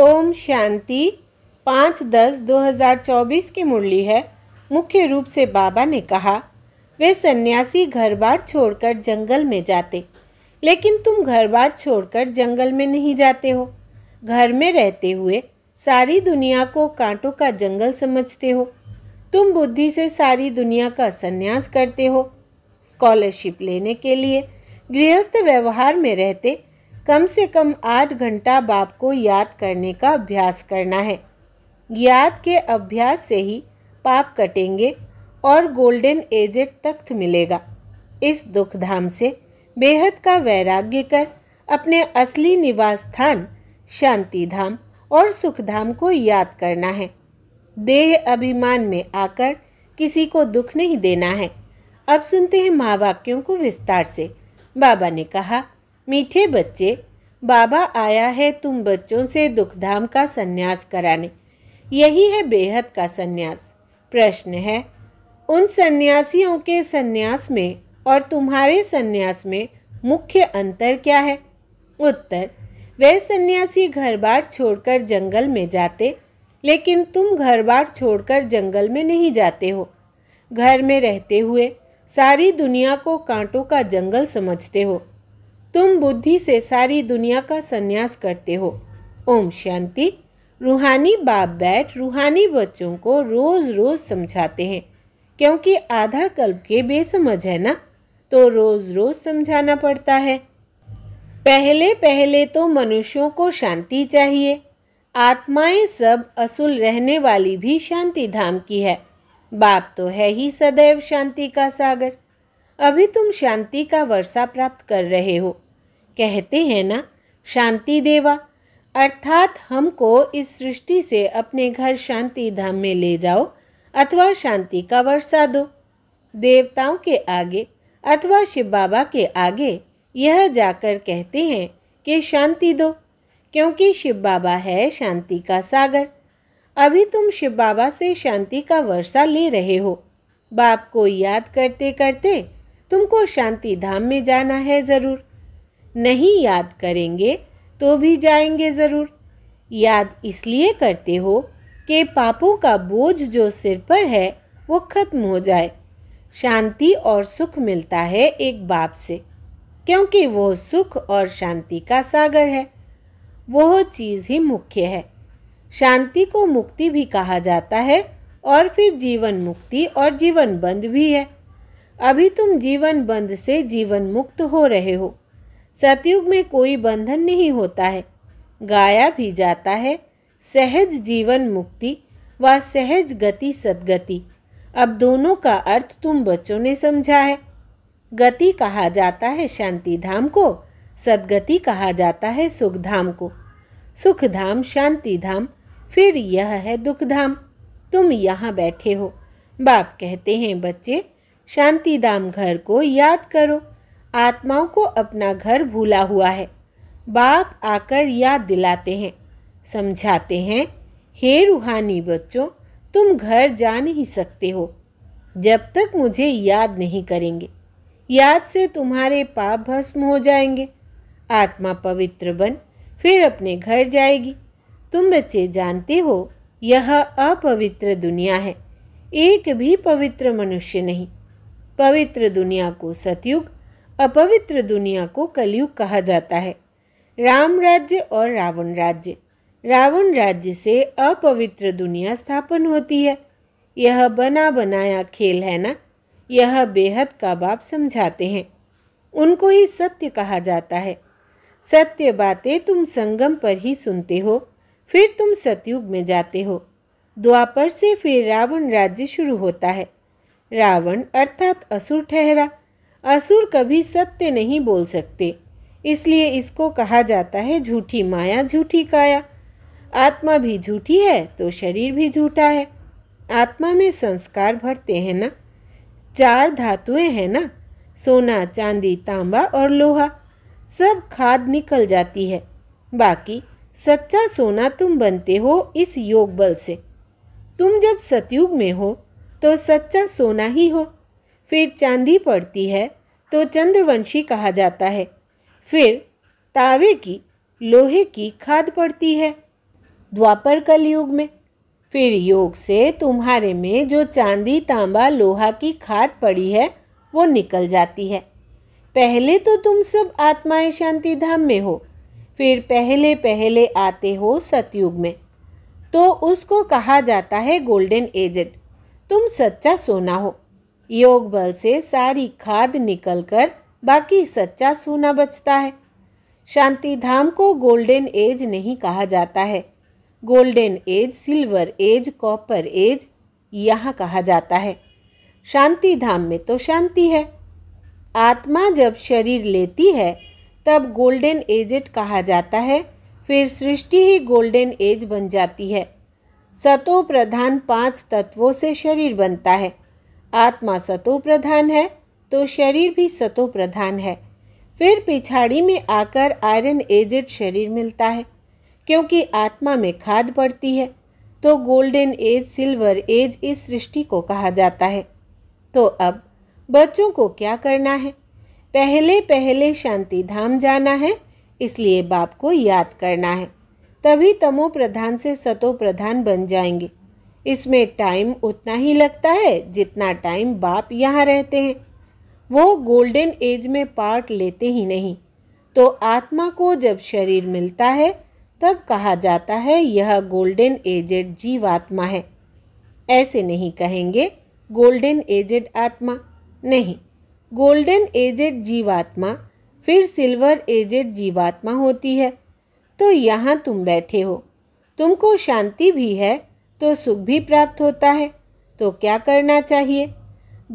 ओम शांति पाँच दस दो हज़ार चौबीस की मुरली है मुख्य रूप से बाबा ने कहा वे सन्यासी घर बार छोड़कर जंगल में जाते लेकिन तुम घर बार छोड़कर जंगल में नहीं जाते हो घर में रहते हुए सारी दुनिया को कांटों का जंगल समझते हो तुम बुद्धि से सारी दुनिया का संन्यास करते हो स्कॉलरशिप लेने के लिए गृहस्थ व्यवहार में रहते कम से कम आठ घंटा बाप को याद करने का अभ्यास करना है याद के अभ्यास से ही पाप कटेंगे और गोल्डन एजेड तख्त मिलेगा इस दुख धाम से बेहद का वैराग्य कर अपने असली निवास स्थान शांति धाम और सुख धाम को याद करना है देह अभिमान में आकर किसी को दुख नहीं देना है अब सुनते हैं माँ वाक्यों को विस्तार से बाबा ने कहा मीठे बच्चे बाबा आया है तुम बच्चों से दुखधाम का सन्यास कराने यही है बेहद का सन्यास प्रश्न है उन सन्यासियों के सन्यास में और तुम्हारे सन्यास में मुख्य अंतर क्या है उत्तर वे सन्यासी घर बार छोड़कर जंगल में जाते लेकिन तुम घर बार छोड़कर जंगल में नहीं जाते हो घर में रहते हुए सारी दुनिया को कांटों का जंगल समझते हो तुम बुद्धि से सारी दुनिया का संन्यास करते हो ओम शांति रूहानी बाप बैठ रूहानी बच्चों को रोज़ रोज़ समझाते हैं क्योंकि आधा कल्प के बेसमझ है ना तो रोज़ रोज़ समझाना पड़ता है पहले पहले तो मनुष्यों को शांति चाहिए आत्माएं सब असुल रहने वाली भी शांति धाम की है बाप तो है ही सदैव शांति का सागर अभी तुम शांति का वर्षा प्राप्त कर रहे हो कहते हैं ना शांति देवा अर्थात हमको इस सृष्टि से अपने घर शांति धाम में ले जाओ अथवा शांति का वर्षा दो देवताओं के आगे अथवा शिव बाबा के आगे यह जाकर कहते हैं कि शांति दो क्योंकि शिव बाबा है शांति का सागर अभी तुम शिव बाबा से शांति का वर्षा ले रहे हो बाप को याद करते करते तुमको शांति धाम में जाना है ज़रूर नहीं याद करेंगे तो भी जाएंगे ज़रूर याद इसलिए करते हो कि पापों का बोझ जो सिर पर है वो ख़त्म हो जाए शांति और सुख मिलता है एक बाप से क्योंकि वो सुख और शांति का सागर है वह चीज़ ही मुख्य है शांति को मुक्ति भी कहा जाता है और फिर जीवन मुक्ति और जीवन बंद भी है अभी तुम जीवन बंध से जीवन मुक्त हो रहे हो सतयुग में कोई बंधन नहीं होता है गाया भी जाता है सहज जीवन मुक्ति व सहज गति सदगति अब दोनों का अर्थ तुम बच्चों ने समझा है गति कहा जाता है शांति धाम को सदगति कहा जाता है सुख धाम को सुख धाम शांति धाम फिर यह है दुख धाम तुम यहाँ बैठे हो बाप कहते हैं बच्चे शांति धाम घर को याद करो आत्माओं को अपना घर भूला हुआ है बाप आकर याद दिलाते हैं समझाते हैं हे रूहानी बच्चों तुम घर जा नहीं सकते हो जब तक मुझे याद नहीं करेंगे याद से तुम्हारे पाप भस्म हो जाएंगे आत्मा पवित्र बन फिर अपने घर जाएगी तुम बच्चे जानते हो यह अपवित्र दुनिया है एक भी पवित्र मनुष्य नहीं पवित्र दुनिया को सतयुग अपवित्र दुनिया को कलयुग कहा जाता है राम राज्य और रावण राज्य रावण राज्य से अपवित्र दुनिया स्थापन होती है यह बना बनाया खेल है ना यह बेहद काबाब समझाते हैं उनको ही सत्य कहा जाता है सत्य बातें तुम संगम पर ही सुनते हो फिर तुम सतयुग में जाते हो द्वापर से फिर रावण राज्य शुरू होता है रावण अर्थात असुर ठहरा असुर कभी सत्य नहीं बोल सकते इसलिए इसको कहा जाता है झूठी माया झूठी काया आत्मा भी झूठी है तो शरीर भी झूठा है आत्मा में संस्कार भरते हैं ना चार धातुएं हैं ना सोना चांदी तांबा और लोहा सब खाद निकल जाती है बाकी सच्चा सोना तुम बनते हो इस योग बल से तुम जब सतयुग में हो तो सच्चा सोना ही हो फिर चांदी पड़ती है तो चंद्रवंशी कहा जाता है फिर तावे की लोहे की खाद पड़ती है द्वापर कलयुग में फिर योग से तुम्हारे में जो चांदी तांबा लोहा की खाद पड़ी है वो निकल जाती है पहले तो तुम सब आत्माएं शांति धाम में हो फिर पहले पहले आते हो सतयुग में तो उसको कहा जाता है गोल्डन एजेड तुम सच्चा सोना हो योग बल से सारी खाद निकलकर बाकी सच्चा सोना बचता है शांति धाम को गोल्डन एज नहीं कहा जाता है golden age silver age copper age यहाँ कहा जाता है शांति धाम में तो शांति है आत्मा जब शरीर लेती है तब गोल्डन एजेट कहा जाता है फिर सृष्टि ही गोल्डन एज बन जाती है सतो प्रधान पांच तत्वों से शरीर बनता है आत्मा सतो प्रधान है तो शरीर भी सतो प्रधान है फिर पिछाड़ी में आकर आयरन एजेड शरीर मिलता है क्योंकि आत्मा में खाद पड़ती है तो गोल्डन एज सिल्वर एज इस सृष्टि को कहा जाता है तो अब बच्चों को क्या करना है पहले पहले शांति धाम जाना है इसलिए बाप को याद करना है तभी तमो प्रधान से सतो प्रधान बन जाएंगे इसमें टाइम उतना ही लगता है जितना टाइम बाप यहाँ रहते हैं वो गोल्डन एज में पार्ट लेते ही नहीं तो आत्मा को जब शरीर मिलता है तब कहा जाता है यह गोल्डन एजेड जीवात्मा है ऐसे नहीं कहेंगे गोल्डन एजेड आत्मा नहीं गोल्डन एजेड जीवात्मा फिर सिल्वर एजेड जीवात्मा होती है तो यहाँ तुम बैठे हो तुमको शांति भी है तो सुख भी प्राप्त होता है तो क्या करना चाहिए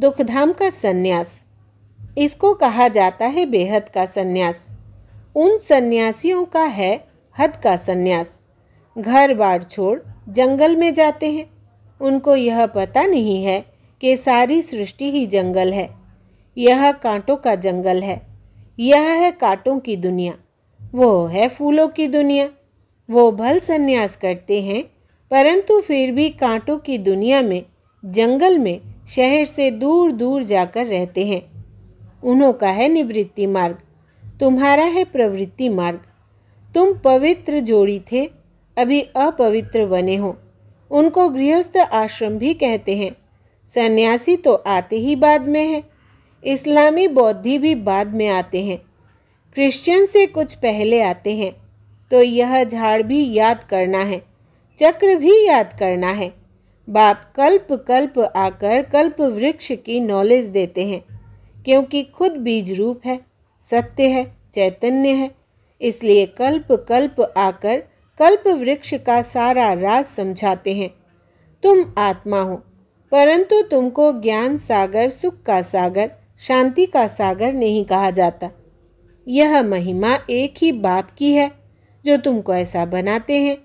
दुखधाम का सन्यास इसको कहा जाता है बेहद का सन्यास उन सन्यासियों का है हद का सन्यास घर बार छोड़ जंगल में जाते हैं उनको यह पता नहीं है कि सारी सृष्टि ही जंगल है यह कांटों का जंगल है यह है कांटों की दुनिया वो है फूलों की दुनिया वो भल संन्यास करते हैं परंतु फिर भी कांटों की दुनिया में जंगल में शहर से दूर दूर जाकर रहते हैं उन्हों का है निवृत्ति मार्ग तुम्हारा है प्रवृत्ति मार्ग तुम पवित्र जोड़ी थे अभी अपवित्र बने हो उनको गृहस्थ आश्रम भी कहते हैं सन्यासी तो आते ही बाद में है इस्लामी बौद्धि भी बाद में आते हैं क्रिश्चियन से कुछ पहले आते हैं तो यह झाड़ भी याद करना है चक्र भी याद करना है बाप कल्प कल्प आकर कल्प वृक्ष की नॉलेज देते हैं क्योंकि खुद बीज रूप है सत्य है चैतन्य है इसलिए कल्प कल्प आकर कल्प वृक्ष का सारा राज समझाते हैं तुम आत्मा हो परंतु तुमको ज्ञान सागर सुख का सागर शांति का सागर नहीं कहा जाता यह महिमा एक ही बाप की है जो तुमको ऐसा बनाते हैं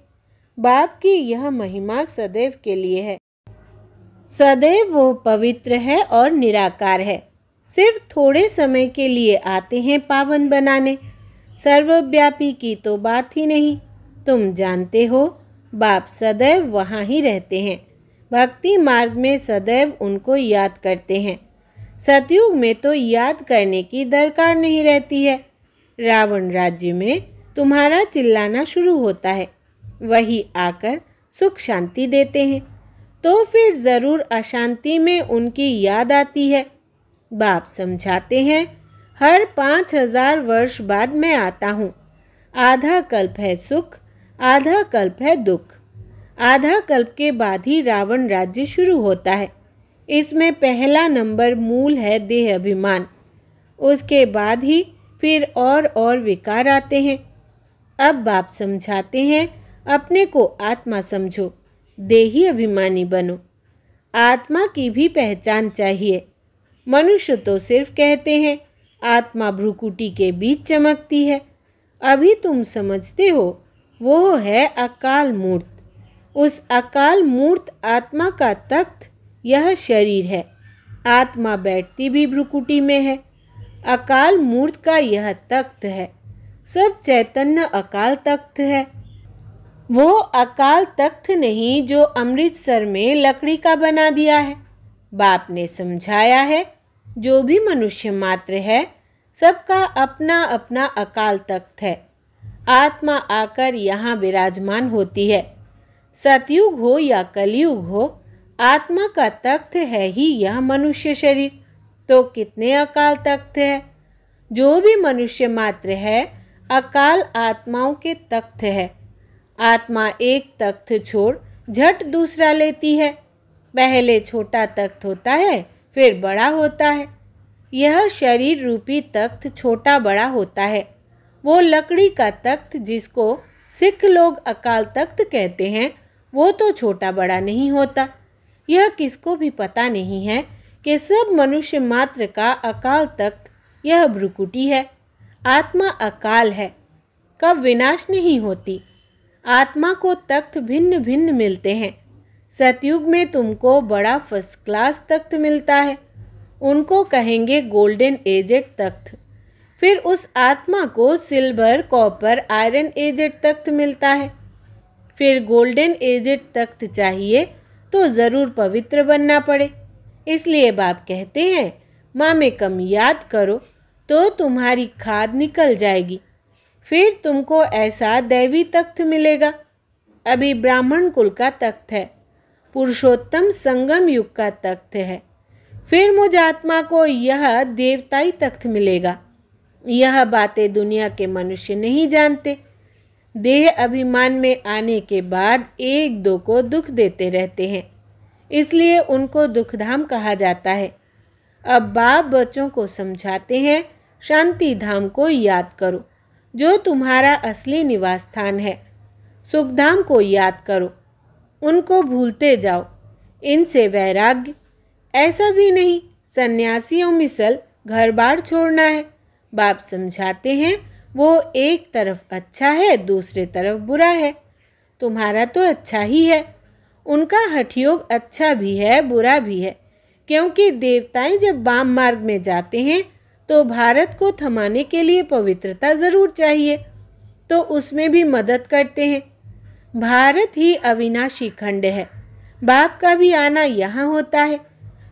बाप की यह महिमा सदैव के लिए है सदैव वो पवित्र है और निराकार है सिर्फ थोड़े समय के लिए आते हैं पावन बनाने सर्वव्यापी की तो बात ही नहीं तुम जानते हो बाप सदैव वहाँ ही रहते हैं भक्ति मार्ग में सदैव उनको याद करते हैं सतयुग में तो याद करने की दरकार नहीं रहती है रावण राज्य में तुम्हारा चिल्लाना शुरू होता है वही आकर सुख शांति देते हैं तो फिर ज़रूर अशांति में उनकी याद आती है बाप समझाते हैं हर पाँच हजार वर्ष बाद मैं आता हूँ आधा कल्प है सुख आधा कल्प है दुख आधा कल्प के बाद ही रावण राज्य शुरू होता है इसमें पहला नंबर मूल है देह अभिमान उसके बाद ही फिर और और विकार आते हैं अब बाप समझाते हैं अपने को आत्मा समझो देही अभिमानी बनो आत्मा की भी पहचान चाहिए मनुष्य तो सिर्फ कहते हैं आत्मा भ्रुकुटी के बीच चमकती है अभी तुम समझते हो वो है अकाल मूर्त उस अकाल मूर्त आत्मा का तख्त यह शरीर है आत्मा बैठती भी भ्रुकुटी में है अकाल मूर्त का यह तख्त है सब चैतन्य अकाल तख्त है वो अकाल तख्त नहीं जो अमृतसर में लकड़ी का बना दिया है बाप ने समझाया है जो भी मनुष्य मात्र है सबका अपना अपना अकाल तख्त है आत्मा आकर यहाँ विराजमान होती है सतयुग हो या कलयुग हो आत्मा का तख्त है ही यह मनुष्य शरीर तो कितने अकाल तख्त है जो भी मनुष्य मात्र है अकाल आत्माओं के तख्त है आत्मा एक तख्त छोड़ झट दूसरा लेती है पहले छोटा तख्त होता है फिर बड़ा होता है यह शरीर रूपी तख्त छोटा बड़ा होता है वो लकड़ी का तख्त जिसको सिख लोग अकाल तख्त कहते हैं वो तो छोटा बड़ा नहीं होता यह किसको भी पता नहीं है कि सब मनुष्य मात्र का अकाल तख्त यह भ्रुकुटी है आत्मा अकाल है कब विनाश नहीं होती आत्मा को तख्त भिन्न भिन्न मिलते हैं सतयुग में तुमको बड़ा फर्स्ट क्लास तख्त मिलता है उनको कहेंगे गोल्डन एजेड तख्त फिर उस आत्मा को सिल्वर कॉपर आयरन एजेड तख्त मिलता है फिर गोल्डन एजेड तख्त चाहिए तो ज़रूर पवित्र बनना पड़े इसलिए बाप कहते हैं माँ में कम याद करो तो तुम्हारी खाद निकल जाएगी फिर तुमको ऐसा दैवी तख्त मिलेगा अभी ब्राह्मण कुल का तख्त है पुरुषोत्तम संगम युग का तख्त है फिर मुझ आत्मा को यह देवताई तख्त मिलेगा यह बातें दुनिया के मनुष्य नहीं जानते देह अभिमान में आने के बाद एक दो को दुख देते रहते हैं इसलिए उनको दुखधाम कहा जाता है अब बाप बच्चों को समझाते हैं शांति धाम को याद करो जो तुम्हारा असली निवास स्थान है सुखधाम को याद करो उनको भूलते जाओ इनसे वैराग्य ऐसा भी नहीं सन्यासियों मिसल घर बार छोड़ना है बाप समझाते हैं वो एक तरफ अच्छा है दूसरे तरफ बुरा है तुम्हारा तो अच्छा ही है उनका हठयोग अच्छा भी है बुरा भी है क्योंकि देवताएं जब वाम मार्ग में जाते हैं तो भारत को थमाने के लिए पवित्रता ज़रूर चाहिए तो उसमें भी मदद करते हैं भारत ही अविनाशी खंड है बाप का भी आना यहाँ होता है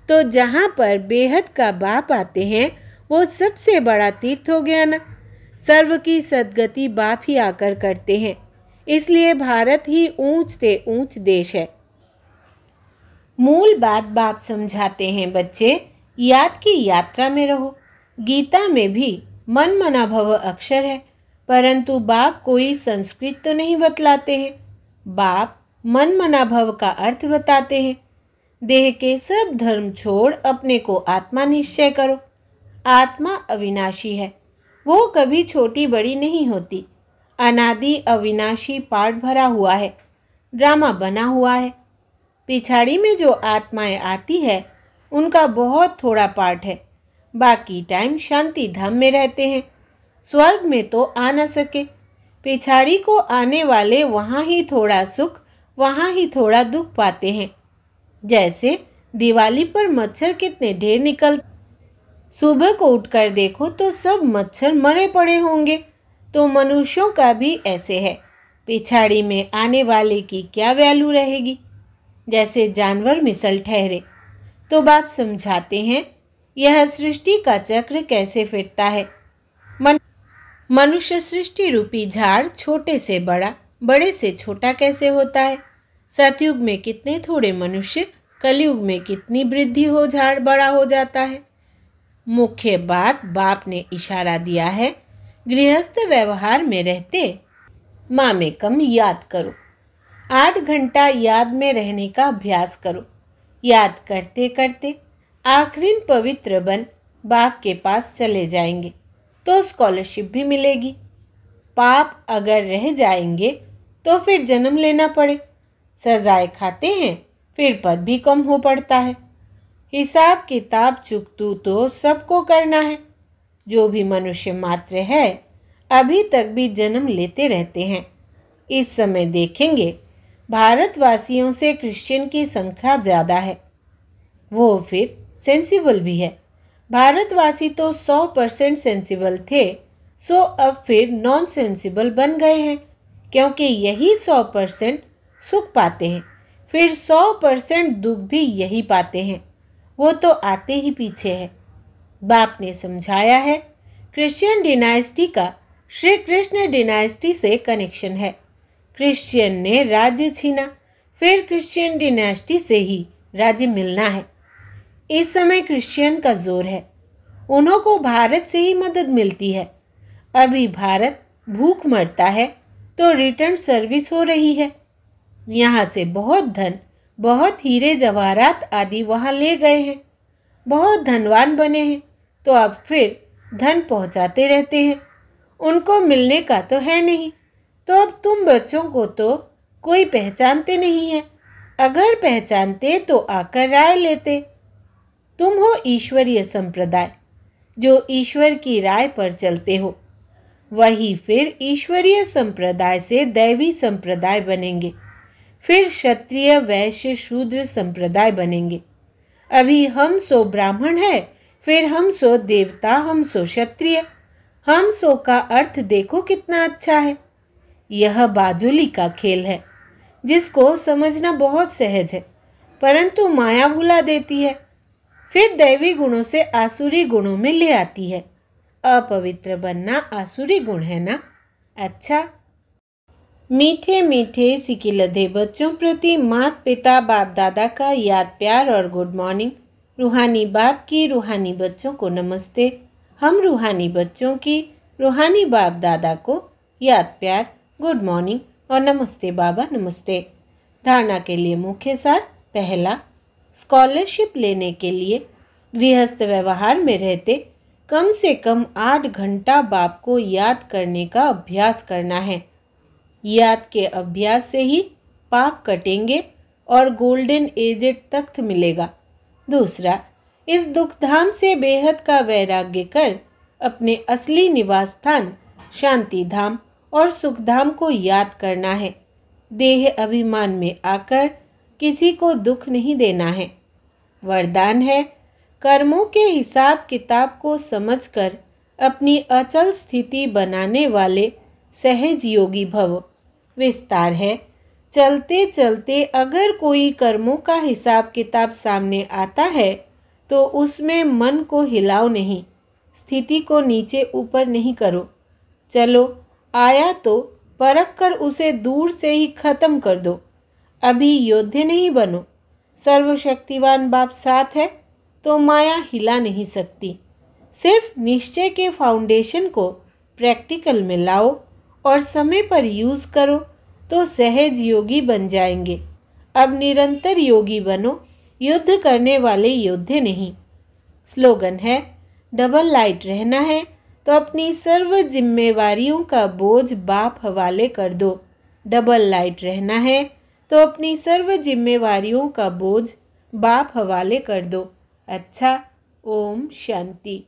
तो जहाँ पर बेहद का बाप आते हैं वो सबसे बड़ा तीर्थ हो गया ना सर्व की सदगति बाप ही आकर करते हैं इसलिए भारत ही ऊंच से ऊंच देश है मूल बात बाप समझाते हैं बच्चे याद की यात्रा में रहो गीता में भी मन मनाभव अक्षर है परंतु बाप कोई संस्कृत तो नहीं बतलाते हैं बाप मन मनाभव का अर्थ बताते हैं देह के सब धर्म छोड़ अपने को आत्मा निश्चय करो आत्मा अविनाशी है वो कभी छोटी बड़ी नहीं होती अनादि अविनाशी पाठ भरा हुआ है ड्रामा बना हुआ है पिछाड़ी में जो आत्माएं आती है उनका बहुत थोड़ा पार्ट है बाकी टाइम शांति धाम में रहते हैं स्वर्ग में तो आ न सके पिछाड़ी को आने वाले वहाँ ही थोड़ा सुख वहाँ ही थोड़ा दुख पाते हैं जैसे दिवाली पर मच्छर कितने ढेर निकल सुबह को उठकर देखो तो सब मच्छर मरे पड़े होंगे तो मनुष्यों का भी ऐसे है पिछाड़ी में आने वाले की क्या वैल्यू रहेगी जैसे जानवर मिसल ठहरे तो बाप समझाते हैं यह सृष्टि का चक्र कैसे फिरता है मन मनुष्य सृष्टि रूपी झाड़ छोटे से बड़ा बड़े से छोटा कैसे होता है सतयुग में कितने थोड़े मनुष्य कलयुग में कितनी वृद्धि हो झाड़ बड़ा हो जाता है मुख्य बात बाप ने इशारा दिया है गृहस्थ व्यवहार में रहते माँ में कम याद करो आठ घंटा याद में रहने का अभ्यास करो याद करते करते आखिरी पवित्र बन बाप के पास चले जाएंगे तो स्कॉलरशिप भी मिलेगी पाप अगर रह जाएंगे तो फिर जन्म लेना पड़े सजाए खाते हैं फिर पद भी कम हो पड़ता है हिसाब किताब तू तो सबको करना है जो भी मनुष्य मात्र है अभी तक भी जन्म लेते रहते हैं इस समय देखेंगे भारतवासियों से क्रिश्चियन की संख्या ज़्यादा है वो फिर सेंसिबल भी है भारतवासी तो 100 परसेंट सेंसिबल थे सो अब फिर नॉन सेंसिबल बन गए हैं क्योंकि यही 100 परसेंट सुख पाते हैं फिर 100 परसेंट दुख भी यही पाते हैं वो तो आते ही पीछे है बाप ने समझाया है क्रिश्चियन डिनाइस्टी का श्री कृष्ण डिनाइस्टी से कनेक्शन है क्रिश्चियन ने राज्य छीना फिर क्रिश्चियन डिनेस्टी से ही राज्य मिलना है इस समय क्रिश्चियन का जोर है उन्हों को भारत से ही मदद मिलती है अभी भारत भूख मरता है तो रिटर्न सर्विस हो रही है यहाँ से बहुत धन बहुत हीरे जवाहरात आदि वहाँ ले गए हैं बहुत धनवान बने हैं तो अब फिर धन पहुँचाते रहते हैं उनको मिलने का तो है नहीं तो अब तुम बच्चों को तो कोई पहचानते नहीं है अगर पहचानते तो आकर राय लेते तुम हो ईश्वरीय संप्रदाय जो ईश्वर की राय पर चलते हो वही फिर ईश्वरीय संप्रदाय से दैवी संप्रदाय बनेंगे फिर क्षत्रिय वैश्य शूद्र संप्रदाय बनेंगे अभी हम सो ब्राह्मण है फिर हम सो देवता हम सो क्षत्रिय हम सो का अर्थ देखो कितना अच्छा है यह बाजुली का खेल है जिसको समझना बहुत सहज है परंतु माया भुला देती है फिर दैवी गुणों से आसुरी गुणों में ले आती है अपवित्र बनना आसुरी गुण है ना अच्छा मीठे मीठे सिकी लधे बच्चों प्रति मात पिता बाप दादा का याद प्यार और गुड मॉर्निंग रूहानी बाप की रूहानी बच्चों को नमस्ते हम रूहानी बच्चों की रूहानी बाप दादा को याद प्यार गुड मॉर्निंग और नमस्ते बाबा नमस्ते धारणा के लिए मुख्य सार पहला स्कॉलरशिप लेने के लिए गृहस्थ व्यवहार में रहते कम से कम आठ घंटा बाप को याद करने का अभ्यास करना है याद के अभ्यास से ही पाप कटेंगे और गोल्डन एजेड तख्त मिलेगा दूसरा इस दुखधाम से बेहद का वैराग्य कर अपने असली निवास स्थान शांति धाम और सुखधाम को याद करना है देह अभिमान में आकर किसी को दुख नहीं देना है वरदान है कर्मों के हिसाब किताब को समझकर अपनी अचल स्थिति बनाने वाले सहज योगी भव विस्तार है चलते चलते अगर कोई कर्मों का हिसाब किताब सामने आता है तो उसमें मन को हिलाओ नहीं स्थिति को नीचे ऊपर नहीं करो चलो आया तो परख कर उसे दूर से ही खत्म कर दो अभी योद्धे नहीं बनो सर्वशक्तिवान बाप साथ है तो माया हिला नहीं सकती सिर्फ निश्चय के फाउंडेशन को प्रैक्टिकल में लाओ और समय पर यूज़ करो तो सहज योगी बन जाएंगे अब निरंतर योगी बनो युद्ध करने वाले योद्धे नहीं स्लोगन है डबल लाइट रहना है तो अपनी सर्व जिम्मेवारियों का बोझ बाप हवाले कर दो डबल लाइट रहना है तो अपनी सर्व जिम्मेवारियों का बोझ बाप हवाले कर दो अच्छा ओम शांति